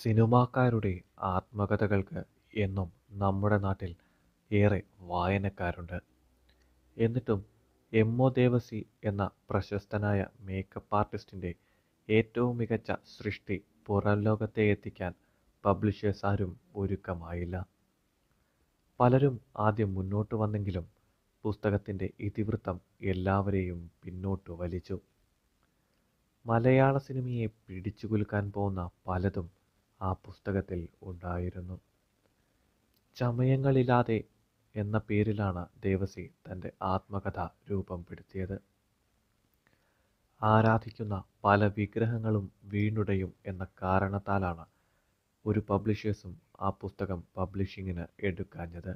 സിനിമാക്കാരുടെ ആത്മകഥകൾക്ക് എന്നും നമ്മുടെ നാട്ടിൽ ഏറെ വായനക്കാരുണ്ട് എന്നിട്ടും എം ഒ ദേവസി എന്ന പ്രശസ്തനായ മേക്കപ്പ് ആർട്ടിസ്റ്റിൻ്റെ ഏറ്റവും മികച്ച സൃഷ്ടി പുറം ലോകത്തെ എത്തിക്കാൻ പബ്ലിഷേഴ്സ് ആരും ഒരുക്കമായില്ല പലരും ആദ്യം മുന്നോട്ട് വന്നെങ്കിലും പുസ്തകത്തിൻ്റെ ഇതിവൃത്തം എല്ലാവരെയും പിന്നോട്ട് വലിച്ചു മലയാള സിനിമയെ പിടിച്ചുകുലുക്കാൻ പോകുന്ന പലതും ആ പുസ്തകത്തിൽ ഉണ്ടായിരുന്നു ചമയങ്ങളില്ലാതെ എന്ന പേരിലാണ് ദേവസി തൻ്റെ ആത്മകഥ രൂപം പെടുത്തിയത് ആരാധിക്കുന്ന പല വിഗ്രഹങ്ങളും വീണുടയും എന്ന കാരണത്താലാണ് ഒരു പബ്ലിഷേഴ്സും ആ പുസ്തകം പബ്ലിഷിങ്ങിന് എടുക്കാഞ്ഞത്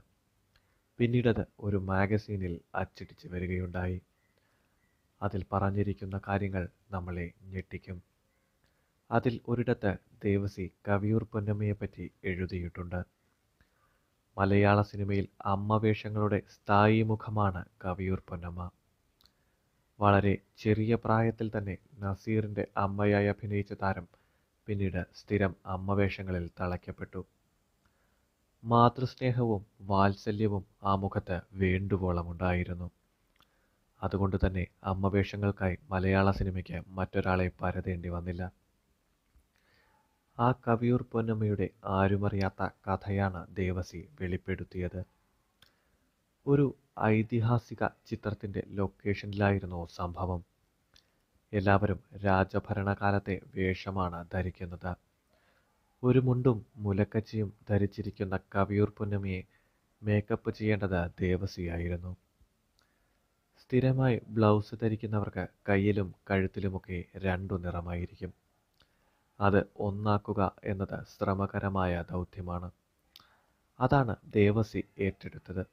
പിന്നീടത് ഒരു മാഗസീനിൽ അച്ചടിച്ച് വരികയുണ്ടായി അതിൽ പറഞ്ഞിരിക്കുന്ന കാര്യങ്ങൾ നമ്മളെ ഞെട്ടിക്കും അതിൽ ഒരിടത്ത് ദേവസി കവിയൂർ പൊന്നമ്മയെപ്പറ്റി എഴുതിയിട്ടുണ്ട് മലയാള സിനിമയിൽ അമ്മ വേഷങ്ങളുടെ സ്ഥായി മുഖമാണ് കവിയൂർ പൊന്നമ്മ വളരെ ചെറിയ പ്രായത്തിൽ തന്നെ നസീറിൻ്റെ അമ്മയായി അഭിനയിച്ച താരം പിന്നീട് സ്ഥിരം അമ്മ വേഷങ്ങളിൽ തളയ്ക്കപ്പെട്ടു മാതൃസ്നേഹവും വാത്സല്യവും ആ മുഖത്ത് വേണ്ടുവോളമുണ്ടായിരുന്നു അതുകൊണ്ട് തന്നെ അമ്മ വേഷങ്ങൾക്കായി മലയാള സിനിമയ്ക്ക് മറ്റൊരാളെ പരതേണ്ടി വന്നില്ല ആ കവിയൂർ പൊന്നമ്മയുടെ ആരുമറിയാത്ത കഥയാണ് ദേവസി വെളിപ്പെടുത്തിയത് ഒരു ഐതിഹാസിക ചിത്രത്തിൻ്റെ ലൊക്കേഷനിലായിരുന്നു സംഭവം എല്ലാവരും രാജഭരണകാലത്തെ വേഷമാണ് ധരിക്കുന്നത് ഒരു മുണ്ടും മുലക്കച്ചിയും ധരിച്ചിരിക്കുന്ന കവിയൂർ പൊന്നമ്മയെ മേക്കപ്പ് ചെയ്യേണ്ടത് ദേവസിയായിരുന്നു സ്ഥിരമായി ബ്ലൗസ് ധരിക്കുന്നവർക്ക് കയ്യിലും കഴുത്തിലുമൊക്കെ രണ്ടു നിറമായിരിക്കും അത് ഒന്നാക്കുക എന്നത് ശ്രമകരമായ ദൗത്യമാണ് അതാണ് ദേവസി ഏറ്റെടുത്തത്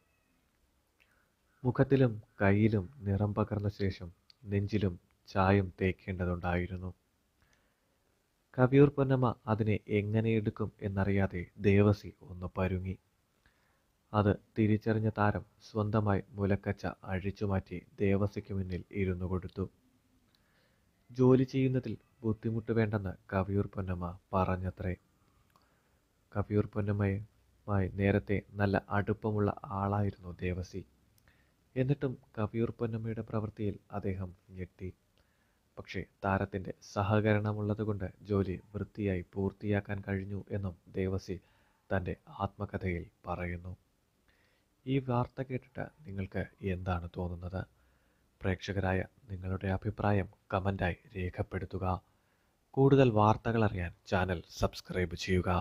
മുഖത്തിലും കയ്യിലും നിറം പകർന്ന ശേഷം നെഞ്ചിലും ചായം തേക്കേണ്ടതുണ്ടായിരുന്നു കവിയൂർ പൊന്നമ്മ അതിനെ എടുക്കും എന്നറിയാതെ ദേവസി ഒന്ന് പരുങ്ങി അത് തിരിച്ചറിഞ്ഞ താരം സ്വന്തമായി മുലക്കച്ച അഴിച്ചുമാറ്റി ദേവസിക്ക് മുന്നിൽ ഇരുന്നു കൊടുത്തു ജോലി ചെയ്യുന്നതിൽ ബുദ്ധിമുട്ട് വേണ്ടെന്ന് കവിയൂർ പൊന്നമ്മ പറഞ്ഞത്രേ കവിയൂർ പൊന്നമ്മയുമായി നേരത്തെ നല്ല അടുപ്പമുള്ള ആളായിരുന്നു ദേവസി എന്നിട്ടും കവിയൂർ പൊന്നമ്മയുടെ പ്രവൃത്തിയിൽ അദ്ദേഹം ഞെട്ടി പക്ഷേ താരത്തിൻ്റെ സഹകരണമുള്ളതുകൊണ്ട് ജോലി വൃത്തിയായി പൂർത്തിയാക്കാൻ കഴിഞ്ഞു എന്നും ദേവസി തൻ്റെ ആത്മകഥയിൽ പറയുന്നു ഈ വാർത്ത കേട്ടിട്ട് നിങ്ങൾക്ക് എന്താണ് തോന്നുന്നത് പ്രേക്ഷകരായ നിങ്ങളുടെ അഭിപ്രായം കമൻ്റായി രേഖപ്പെടുത്തുക കൂടുതൽ വാർത്തകൾ അറിയാൻ ചാനൽ സബ്സ്ക്രൈബ് ചെയ്യുക